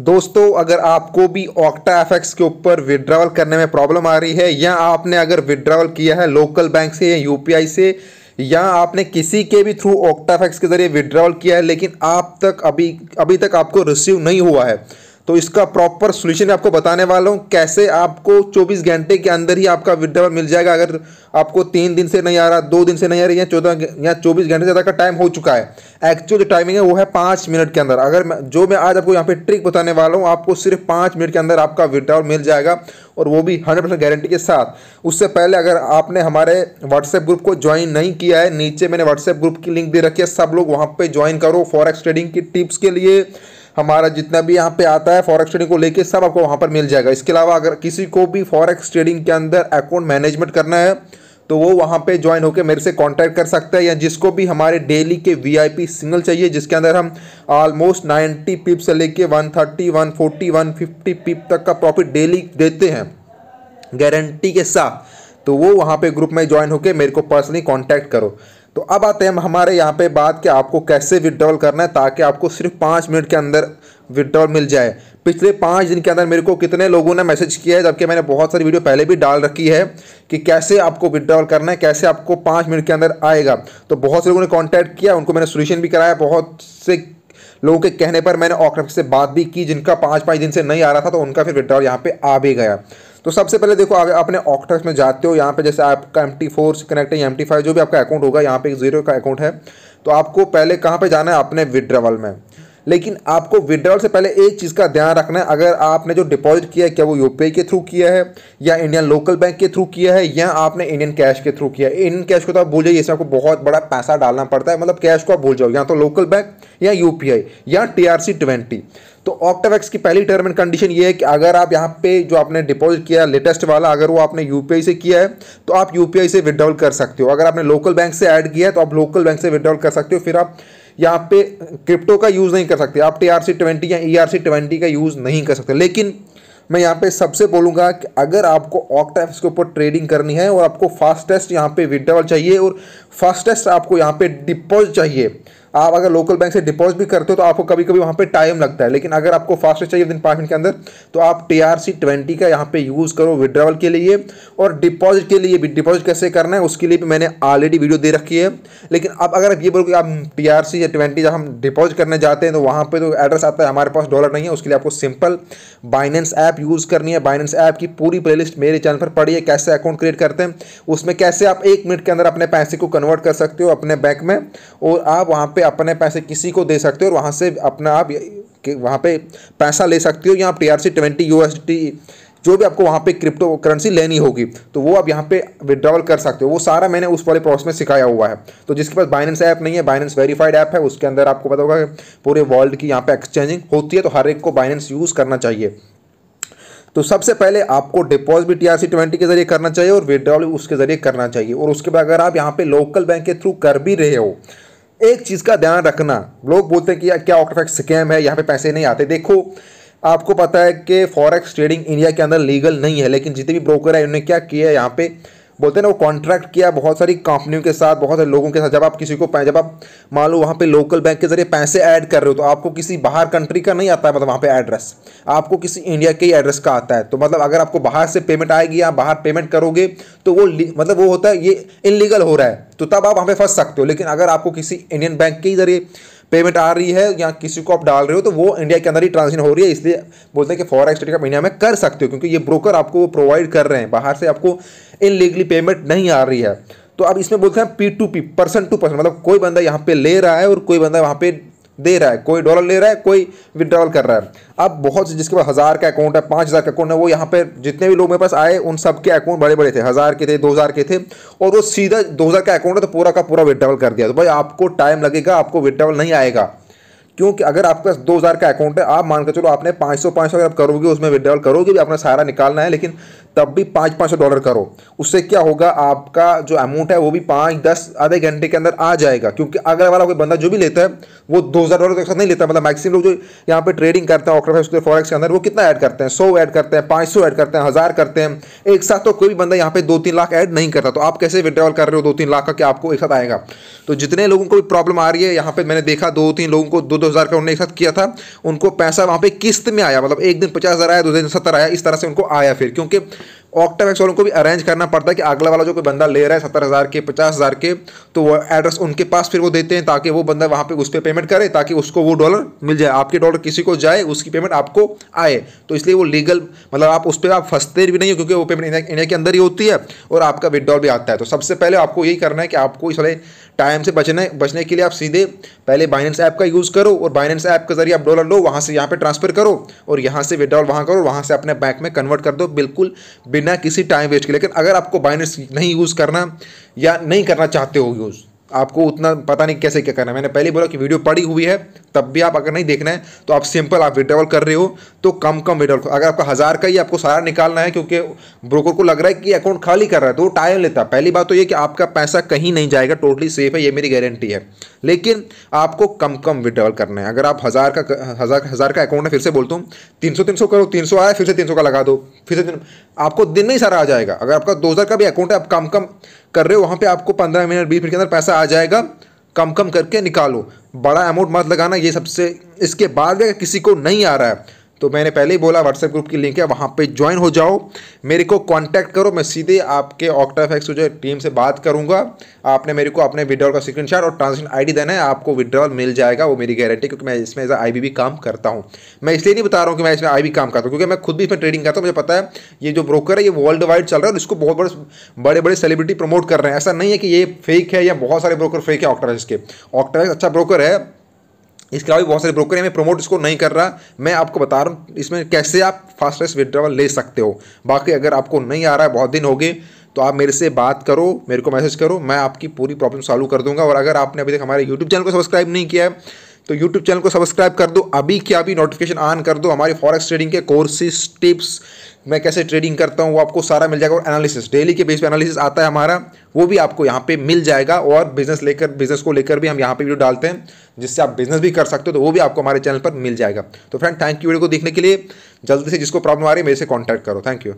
दोस्तों अगर आपको भी ऑक्टा एफ के ऊपर विड्रावल करने में प्रॉब्लम आ रही है या आपने अगर विड्रावल किया है लोकल बैंक से या यू से या आपने किसी के भी थ्रू ऑक्टा एफेक्स के ज़रिए विड्रावल किया है लेकिन आप तक अभी अभी तक आपको रिसीव नहीं हुआ है तो इसका प्रॉपर सोल्यूशन आपको बताने वाला हूँ कैसे आपको 24 घंटे के अंदर ही आपका विड्रॉवल मिल जाएगा अगर आपको तीन दिन से नहीं आ रहा दो दिन से नहीं आ रहा या चौदह या चौबीस घंटे से ज़्यादा का टाइम हो चुका है एक्चुअल जो टाइमिंग है वो है पाँच मिनट के अंदर अगर मैं जो मैं आज आपको यहाँ पे ट्रिक बताने वाला हूँ आपको सिर्फ पाँच मिनट के अंदर आपका विड्रॉवल मिल जाएगा और वो भी हंड्रेड परसेंट गारंटी के साथ उससे पहले अगर आपने हमारे व्हाट्सएप ग्रुप को ज्वाइन नहीं किया है नीचे मैंने व्हाट्सएप ग्रुप की लिंक दे रखी है सब लोग वहाँ पर ज्वाइन करो फॉरेक्स ट्रेडिंग की टिप्स के लिए हमारा जितना भी यहाँ पे आता है फॉरेक्स ट्रेडिंग को लेके सब आपको वहाँ पर मिल जाएगा इसके अलावा अगर किसी को भी फॉरेक्स ट्रेडिंग के अंदर अकाउंट मैनेजमेंट करना है तो वो वहाँ पे ज्वाइन होकर मेरे से कांटेक्ट कर सकता है या जिसको भी हमारे डेली के वीआईपी सिग्नल चाहिए जिसके अंदर हम ऑलमोस्ट 90 पिप से लेके 130, 140, 150 पिप तक का प्रॉफिट डेली देते हैं गारंटी के साथ तो वो वहाँ पे ग्रुप में ज्वाइन होकर मेरे को पर्सनली कांटेक्ट करो तो अब आते हैं हमारे यहाँ पे बात कि आपको कैसे विड्रॉल करना है ताकि आपको सिर्फ पाँच मिनट के अंदर विड्रॉल मिल जाए पिछले पाँच दिन के अंदर मेरे को कितने लोगों ने मैसेज किया है जबकि मैंने बहुत सारी वीडियो पहले भी डाल रखी है कि कैसे आपको विड्रॉल करना है कैसे आपको पाँच मिनट के अंदर आएगा तो बहुत से लोगों ने कॉन्टैक्ट किया उनको मैंने सोल्यूशन भी कराया बहुत से लोगों के कहने पर मैंने ऑक्रफ से बात भी की जिनका पाँच पाँच दिन से नहीं आ रहा था तो उनका फिर विड्रॉल यहाँ पर आ भी गया तो सबसे पहले देखो अगर आपने ऑक्टक्स में जाते हो यहाँ पे जैसे आपका एम टी फोर से कनेक्ट है एम टी फाइव जो भी आपका अकाउंट होगा यहाँ पे एक जीरो का अकाउंट है तो आपको पहले कहाँ पे जाना है अपने विड्रावल में लेकिन आपको विड्रॉल से पहले एक चीज़ का ध्यान रखना है अगर आपने जो डिपॉजिट किया है क्या वो यूपीआई के थ्रू किया है या इंडियन लोकल बैंक के थ्रू किया है या आपने इंडियन कैश के थ्रू किया है इंडियन कैश को तो आप भूल जाइए इसमें आपको बहुत बड़ा पैसा डालना पड़ता है मतलब कैश को आप भूल जाओ या तो लोकल बैंक या यू या टी आर ट्वेंटी तो ऑक्टावेक्स की पहली टर्म एंड कंडीशन ये है कि अगर आप यहाँ पे जो आपने डिपॉजिट किया लेटेस्ट वाला अगर वो आपने यूपीआई से किया है तो आप यूपीआई से विदड्रॉल कर सकते हो अगर आपने लोकल बैंक से ऐड किया है तो आप लोकल बैंक से विदड्रॉल कर सकते हो फिर आप यहाँ पे क्रिप्टो का यूज़ नहीं कर सकते आप टी आर सी ट्वेंटी या ई आर सी ट्वेंटी का यूज़ नहीं कर सकते लेकिन मैं यहाँ पे सबसे बोलूँगा कि अगर आपको ऑक्टाइप्स के ऊपर ट्रेडिंग करनी है और आपको फास्टेस्ट यहाँ पे विड्रॉल चाहिए और फास्टेस्ट आपको यहाँ पे डिपॉजिट चाहिए आप अगर लोकल बैंक से डिपॉजिट भी करते हो तो आपको कभी कभी वहाँ पर टाइम लगता है लेकिन अगर आपको फास्ट चाहिए दिन पाँच मिनट के अंदर तो आप टी आर सी ट्वेंटी का यहाँ पे यूज़ करो विड्रावल के लिए और डिपॉजिट के लिए भी डिपॉजिट कैसे करना है उसके लिए भी मैंने ऑलरेडी वीडियो दे रखी है लेकिन अब अगर ये बोलो कि आप टी आर सी या ट्वेंटी जब हम डिपॉजिट करने जाते हैं तो वहाँ पर तो एड्रेस आता है हमारे पास डॉलर नहीं है उसके लिए आपको सिंपल बाइनेंस ऐप यूज़ करनी है बाइनेंस ऐप की पूरी प्ले मेरे चैनल पर पड़ी है कैसे अकाउंट क्रिएट करते हैं उसमें कैसे आप एक मिनट के अंदर अपने पैसे को कन्वर्ट कर सकते हो अपने बैंक में और आप वहाँ पर अपने पैसे किसी को दे सकते हो और वहाँ से अपना आप वहाँ पे पैसा ले सकते हो या आप T R C twenty U जो भी आपको वहाँ पे क्रिप्टो करेंसी लेनी होगी तो वो आप यहाँ पे विड्रॉवल कर सकते हो वो सारा मैंने उस वाले प्रोसेस में सिखाया हुआ है तो जिसके पास बाइनेंस ऐप नहीं है बाइनेंस वेरीफाइड ऐप है उसके अंदर आपको पता होगा पूरे वर्ल्ड की यहाँ पे एक्सचेंजिंग होती है तो हर एक को बाइनेंस यूज़ करना चाहिए तो सबसे पहले आपको डिपॉजिट भी टी आर सी ट्वेंटी के जरिए करना चाहिए और विड्रॉल उसके जरिए करना चाहिए और उसके बाद अगर आप यहाँ पे लोकल बैंक के थ्रू कर भी रहे हो एक चीज़ का ध्यान रखना लोग बोलते हैं कि यार क्या ऑक्टोफेक्स स्कैम है यहाँ पे पैसे नहीं आते देखो आपको पता है कि फॉरेक्स ट्रेडिंग इंडिया के अंदर लीगल नहीं है लेकिन जितने भी ब्रोकर है उन्होंने क्या किया है यहाँ पे बोलते हैं ना वो कॉन्ट्रैक्ट किया बहुत सारी कंपनियों के साथ बहुत सारे लोगों के साथ जब आप किसी को जब आप मान लो वहाँ पे लोकल बैंक के जरिए पैसे ऐड कर रहे हो तो आपको किसी बाहर कंट्री का नहीं आता है मतलब वहाँ पे एड्रेस आपको किसी इंडिया के ही एड्रेस का आता है तो मतलब अगर आपको बाहर से पेमेंट आएगी या बाहर पेमेंट करोगे तो वो मतलब वो होता है ये इनलीगल हो रहा है तो तब आप वहाँ पर फंस सकते हो लेकिन अगर आपको किसी इंडियन बैंक के ही जरिए पेमेंट आ रही है या किसी को आप डाल रहे हो तो वो इंडिया के अंदर ही ट्रांजेक्शन हो रही है इसलिए बोलते हैं कि फॉरेक्स ट्रेडिंग आप इंडिया में कर सकते हो क्योंकि ये ब्रोकर आपको वो प्रोवाइड कर रहे हैं बाहर से आपको इनलीगली पेमेंट नहीं आ रही है तो अब इसमें बोलते हैं P to P person to person मतलब कोई बंदा यहाँ पे ले रहा है और कोई बंदा वहाँ पे दे रहा है कोई डॉलर ले रहा है कोई विड्रॉल कर रहा है अब बहुत से जिसके पास हज़ार का अकाउंट है पाँच हज़ार का अकाउंट है वो यहाँ पर जितने भी लोग मेरे पास आए उन सब के अकाउंट बड़े बड़े थे हज़ार के थे दो हज़ार के थे और वो सीधा दो हज़ार का अकाउंट है तो पूरा का पूरा विड्रॉल कर दिया तो भाई आपको टाइम लगेगा आपको विड्रॉल नहीं आएगा क्योंकि अगर आपके पास दो हज़ार का अकाउंट है आप मानकर चलो आपने पाँच सौ सौ अगर आप करोगे उसमें विड्रॉल करोगे भी अपना सारा निकालना है लेकिन तब भी पाँच पाँच सौ डॉलर करो उससे क्या होगा आपका जो अमाउंट है वो भी पाँच दस आधे घंटे के अंदर आ जाएगा क्योंकि अगले वाला कोई बंदा जो भी लेता है वो दो हज़ार डॉलर तक साथ नहीं लेता मतलब मैक्सिमम लोग जो यहाँ पर ट्रेडिंग करते हैं ऑक्टोफेस के फॉरेक्स के अंदर वो कितना ऐड करते हैं सौ ऐड करते हैं पाँच सौ ऐड करते हैं हज़ार करते हैं एक साथ तो कोई भी बंदा यहाँ पर दो तीन लाख ऐड नहीं करता तो आप कैसे विड्रॉल कर रहे हो दो तीन लाख का क्या आपको एक साथ आएगा तो जितने लोगों को प्रॉब्लम आ रही है यहाँ पर मैंने देखा दो तीन लोगों को दो दो हज़ार का उन्होंने एक साथ किया था उनको पैसा वहाँ पे किस्त में आया मतलब एक दिन पचास हज़ार आया दो दिन सत्तर आया इस तरह से उनको आया फिर क्योंकि ऑक्टा वालों को भी अरेंज करना पड़ता है कि अगला वाला जो कोई बंदा ले रहा है सत्तर हज़ार के पचास हज़ार के तो वो एड्रेस उनके पास फिर वो देते हैं ताकि वो बंदा वहाँ पे उस पर पे पेमेंट करे ताकि उसको वो डॉलर मिल जाए आपके डॉलर किसी को जाए उसकी पेमेंट आपको आए तो इसलिए वो लीगल मतलब आप उस पर आप फंसते भी नहीं हो क्योंकि वो पेमेंट इंडिया के अंदर ही होती है और आपका विदड्रॉल भी आता है तो सबसे पहले आपको यही करना है कि आपको इस वाले टाइम से बचने बचने के लिए आप सीधे पहले बाइनेंस ऐप का यूज़ करो और बाइनेंस ऐप के जरिए आप डॉलर लो वहाँ से यहाँ पर ट्रांसफर करो और यहाँ से विदड्रॉल वहाँ करो वहाँ से अपने बैंक में कन्वर्ट कर दो बिल्कुल बिना किसी टाइम वेस्ट के लेकिन अगर आपको बाइनेंस नहीं यूज़ करना या नहीं करना चाहते हो यूज़ आपको उतना पता नहीं कैसे क्या करना मैंने पहले बोला कि वीडियो पड़ी हुई है तब भी आप अगर नहीं देखना है तो आप सिंपल आप विड्रॉवल कर रहे हो तो कम कम विड्रॉल अगर आपका हज़ार का ही आपको सारा निकालना है क्योंकि ब्रोकर को लग रहा है कि अकाउंट खाली कर रहा है तो वो टाइम लेता है पहली बात तो ये कि आपका पैसा कहीं नहीं जाएगा टोटली सेफ है ये मेरी गारंटी है लेकिन आपको कम कम विड्रॉवल करना है अगर आप हज़ार का हज़ार हज़ार का अकाउंट है फिर से बोलता हूँ तीन सौ तीन सौ करो तीन सौ आया फिर से तीन सौ का लगा दो फिर से तीन आपको दिन नहीं सारा आ जाएगा अगर आपका दो हज़ार का भी अकाउंट है आप कम कम कर रहे हो वहाँ पर आपको पंद्रह मिनट बीस मिनट के अंदर पैसा आ जाएगा कम कम करके निकालो बड़ा अमाउंट मत लगाना ये सबसे इसके बाद भी अगर किसी को नहीं आ रहा है तो मैंने पहले ही बोला व्हाट्सएप ग्रुप की लिंक है वहाँ पे ज्वाइन हो जाओ मेरे को कांटेक्ट करो मैं सीधे आपके ऑक्टाफैक्स जो टीम से बात करूँगा आपने मेरे को अपने विड्रॉल का स्क्रीनशॉट और ट्रांजेक्शन आईडी देना है आपको विड्रॉल मिल जाएगा वो मेरी गारंटी क्योंकि मैं इसमें एज आई बी काम करता हूँ मैं इसलिए नहीं बता रहा हूँ कि मैं इसमें आई बी काम करता हूँ क्योंकि मैं खुद भी इसमें ट्रेडिंग करता हूँ मुझे पता है ये जो ब्रोकर है ये वर्ल्ड वाइड चल रहा है और इसको बहुत बड़े बड़े बड़े सेलिब्रिटी प्रमोट कर रहे हैं ऐसा नहीं है कि ये फेक है या बहुत सारे ब्रोकर अच्छा फेक है ऑक्टाफेक्स के ऑक्टाफेक्स अच्छा ब्रोकर है इसके अलावा बहुत सारे ब्रोकर हैं मैं प्रमोट इसको नहीं कर रहा मैं आपको बता रहा हूँ इसमें कैसे आप फास्टेस्ट विड्रॉवल ले सकते हो बाकी अगर आपको नहीं आ रहा है बहुत दिन हो गए तो आप मेरे से बात करो मेरे को मैसेज करो मैं आपकी पूरी प्रॉब्लम सॉल्व कर दूंगा और अगर आपने अभी तक हमारे यूट्यूब चैनल को सब्सक्राइब नहीं किया है तो यूट्यूब चैनल को सब्सक्राइब कर दो अभी क्या अभी नोटिफिकेशन ऑन कर दो हमारे फॉरेक्स ट्रेडिंग के कोर्सेस टिप्स मैं कैसे ट्रेडिंग करता हूँ वो आपको सारा मिल जाएगा और एनालिसिस डेली के बेस पे एनालिसिस आता है हमारा वो भी आपको यहाँ पे मिल जाएगा और बिजनेस लेकर बिजनेस को लेकर भी हम यहाँ पे वीडियो डालते हैं जिससे आप बिजनेस भी कर सकते हो तो वो भी आपको हमारे चैनल पर मिल जाएगा तो फ्रेंड थैंक यू वीडियो को देखने के लिए जल्दी से जिसको प्रॉब्लम आ रही है मेरे से कॉन्टैक्ट करो थैंक यू